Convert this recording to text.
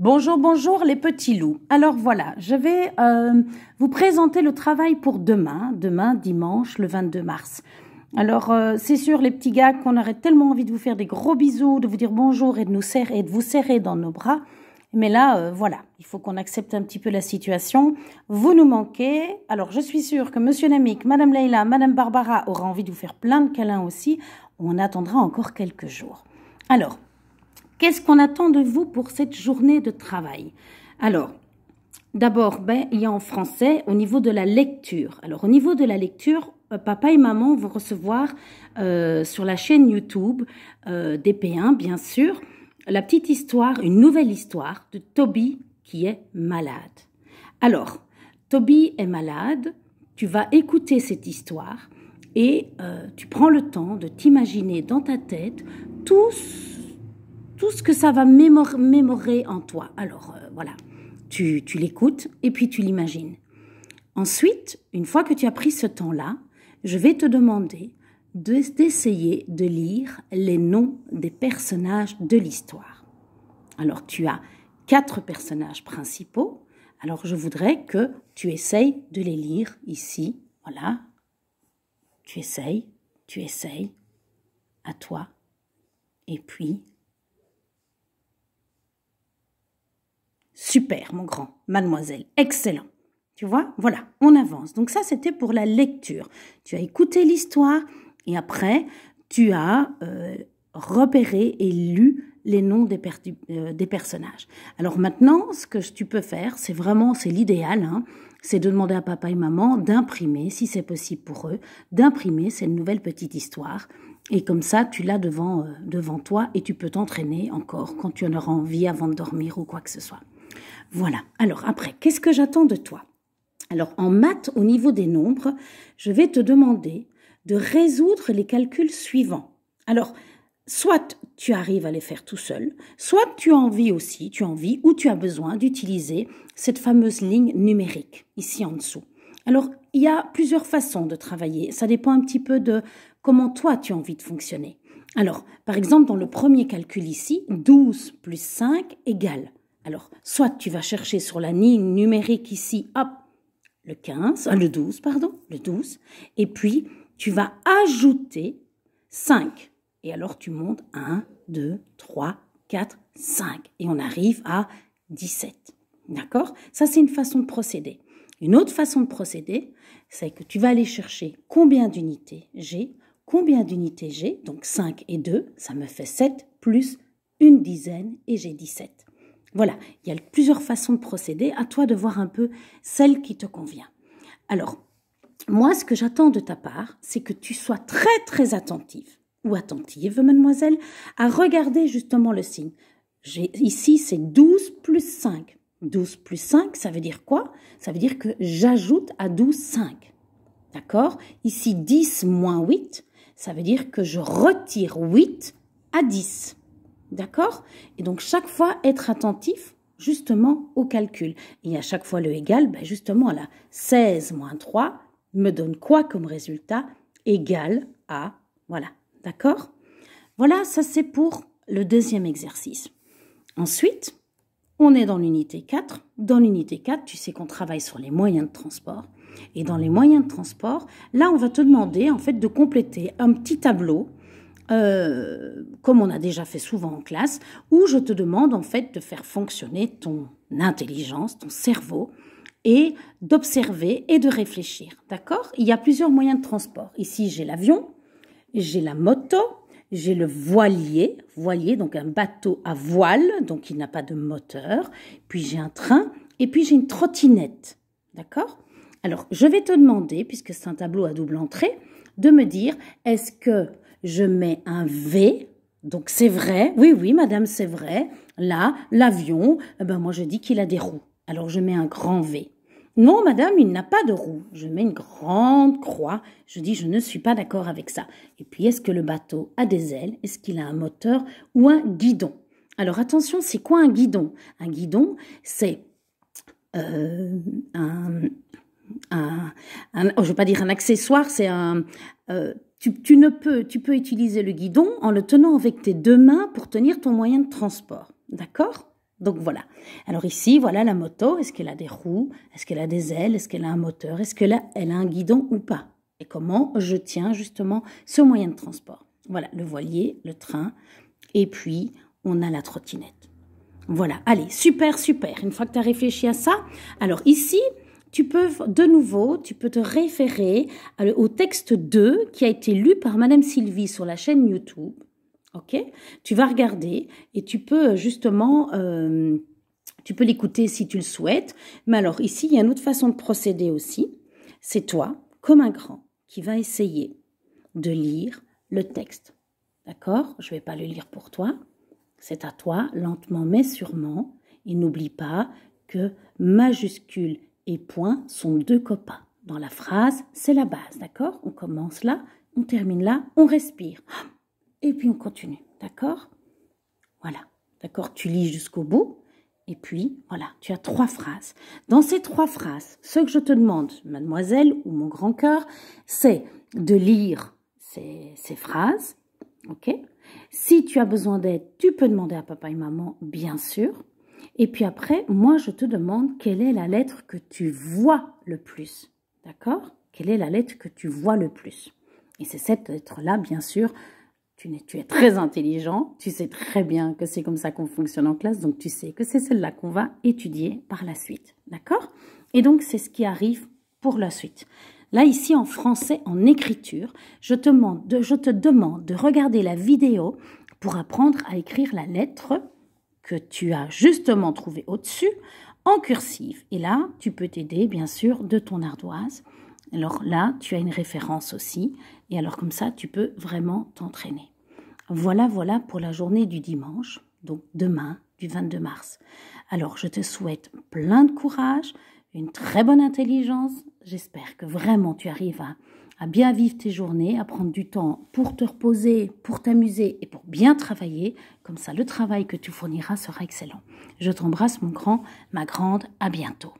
Bonjour, bonjour les petits loups. Alors voilà, je vais euh, vous présenter le travail pour demain, demain dimanche le 22 mars. Alors euh, c'est sûr les petits gars qu'on aurait tellement envie de vous faire des gros bisous, de vous dire bonjour et de, nous serrer, de vous serrer dans nos bras. Mais là, euh, voilà, il faut qu'on accepte un petit peu la situation. Vous nous manquez. Alors je suis sûre que Monsieur Namik, Madame Leila, Madame Barbara aura envie de vous faire plein de câlins aussi. On attendra encore quelques jours. Alors, Qu'est-ce qu'on attend de vous pour cette journée de travail Alors, d'abord, ben, il y a en français au niveau de la lecture. Alors, au niveau de la lecture, euh, papa et maman vont recevoir euh, sur la chaîne YouTube euh, DP1, bien sûr, la petite histoire, une nouvelle histoire de Toby qui est malade. Alors, Toby est malade, tu vas écouter cette histoire et euh, tu prends le temps de t'imaginer dans ta tête tous tout ce que ça va mémorer en toi. Alors euh, voilà, tu, tu l'écoutes et puis tu l'imagines. Ensuite, une fois que tu as pris ce temps-là, je vais te demander d'essayer de, de lire les noms des personnages de l'histoire. Alors tu as quatre personnages principaux. Alors je voudrais que tu essayes de les lire ici. Voilà. Tu essayes, tu essayes. À toi. Et puis Super, mon grand. Mademoiselle, excellent. Tu vois Voilà, on avance. Donc ça, c'était pour la lecture. Tu as écouté l'histoire et après, tu as euh, repéré et lu les noms euh, des, personnages. Alors maintenant, ce que tu peux faire, c'est vraiment, c'est l'idéal, hein, c'est de demander à papa et maman d'imprimer, si c'est possible pour eux, d'imprimer cette nouvelle petite histoire. Et comme ça, tu l'as devant, euh, devant toi et tu peux t'entraîner encore quand tu en auras envie avant de dormir ou quoi que ce soit. Voilà. Alors après, qu'est-ce que j'attends de toi Alors en maths, au niveau des nombres, je vais te demander de résoudre les calculs suivants. Alors, soit tu arrives à les faire tout seul, soit tu as envie aussi, tu as envie ou tu as besoin d'utiliser cette fameuse ligne numérique ici en dessous. Alors, il y a plusieurs façons de travailler. Ça dépend un petit peu de comment toi tu as envie de fonctionner. Alors, par exemple, dans le premier calcul ici, 12 plus 5 égale alors, soit tu vas chercher sur la ligne numérique ici, hop, le 15, euh, le 12, pardon, le 12, et puis tu vas ajouter 5. Et alors tu montes 1, 2, 3, 4, 5. Et on arrive à 17. D'accord Ça, c'est une façon de procéder. Une autre façon de procéder, c'est que tu vas aller chercher combien d'unités j'ai, combien d'unités j'ai, donc 5 et 2, ça me fait 7, plus une dizaine, et j'ai 17. Voilà, il y a plusieurs façons de procéder, à toi de voir un peu celle qui te convient. Alors, moi, ce que j'attends de ta part, c'est que tu sois très très attentive ou attentive, mademoiselle, à regarder justement le signe. Ici, c'est 12 plus 5. 12 plus 5, ça veut dire quoi Ça veut dire que j'ajoute à 12, 5. D'accord Ici, 10 moins 8, ça veut dire que je retire 8 à 10. D'accord Et donc chaque fois être attentif justement au calcul. Et à chaque fois le égal, ben justement là, 16 moins 3 me donne quoi comme résultat Égal à, voilà, d'accord Voilà, ça c'est pour le deuxième exercice. Ensuite, on est dans l'unité 4. Dans l'unité 4, tu sais qu'on travaille sur les moyens de transport. Et dans les moyens de transport, là, on va te demander en fait de compléter un petit tableau euh, comme on a déjà fait souvent en classe, où je te demande en fait de faire fonctionner ton intelligence, ton cerveau, et d'observer et de réfléchir. D'accord Il y a plusieurs moyens de transport. Ici, j'ai l'avion, j'ai la moto, j'ai le voilier, voilier donc un bateau à voile, donc il n'a pas de moteur, puis j'ai un train et puis j'ai une trottinette. D'accord Alors, je vais te demander puisque c'est un tableau à double entrée de me dire est-ce que je mets un V. Donc c'est vrai, oui, oui, madame, c'est vrai. Là, l'avion, eh ben moi je dis qu'il a des roues. Alors je mets un grand V. Non, madame, il n'a pas de roues. Je mets une grande croix. Je dis je ne suis pas d'accord avec ça. Et puis est-ce que le bateau a des ailes Est-ce qu'il a un moteur ou un guidon Alors attention, c'est quoi un guidon Un guidon, c'est euh, un, oh, je ne veux pas dire un accessoire, c'est un... Euh, tu, ne peux, tu peux utiliser le guidon en le tenant avec tes deux mains pour tenir ton moyen de transport. D'accord Donc voilà. Alors ici, voilà la moto. Est-ce qu'elle a des roues Est-ce qu'elle a des ailes Est-ce qu'elle a un moteur Est-ce qu'elle a, elle a un guidon ou pas Et comment je tiens justement ce moyen de transport Voilà, le voilier, le train, et puis on a la trottinette. Voilà, allez, super, super. Une fois que tu as réfléchi à ça, alors ici, tu peux de nouveau, tu peux te référer au texte 2 qui a été lu par Madame Sylvie sur la chaîne YouTube. Ok Tu vas regarder et tu peux euh, justement, euh, tu peux l'écouter si tu le souhaites. Mais alors ici, il y a une autre façon de procéder aussi. C'est toi, comme un grand, qui va essayer de lire le texte. D'accord Je ne vais pas le lire pour toi. C'est à toi, lentement mais sûrement. Et n'oublie pas que majuscule et point sont deux copains. Dans la phrase, c'est la base, d'accord On commence là, on termine là, on respire. Et puis on continue, d'accord Voilà, d'accord Tu lis jusqu'au bout. Et puis, voilà, tu as trois phrases. Dans ces trois phrases, ce que je te demande, mademoiselle ou mon grand cœur, c'est de lire ces, phrases, ok Si tu as besoin d'aide, tu peux demander à papa et maman, bien sûr. Et puis après, moi, je te demande quelle est la lettre que tu vois le plus. D'accord Quelle est la lettre que tu vois le plus Et c'est cette lettre-là, bien sûr. Tu es, très intelligent, tu sais très bien que c'est comme ça qu'on fonctionne en classe, donc tu sais que c'est celle-là qu'on va étudier par la suite. D'accord Et donc, c'est ce qui arrive pour la suite. Là, ici, en français, en écriture, je te demande de regarder la vidéo pour apprendre à écrire la lettre que tu as justement trouvé au-dessus en cursive. Et là, tu peux t'aider bien sûr de ton ardoise. Alors là, tu as une référence aussi. Et alors comme ça, tu peux vraiment t'entraîner. Voilà, voilà pour la journée du dimanche, donc demain, du 22 mars. Alors je te souhaite plein de courage, une très bonne intelligence. J'espère que vraiment tu arrives à, à, bien vivre tes journées, à prendre du temps pour te reposer, pour t'amuser et pour bien travailler. Comme ça, le travail que tu fourniras sera excellent. Je t'embrasse, mon grand, ma grande. À bientôt.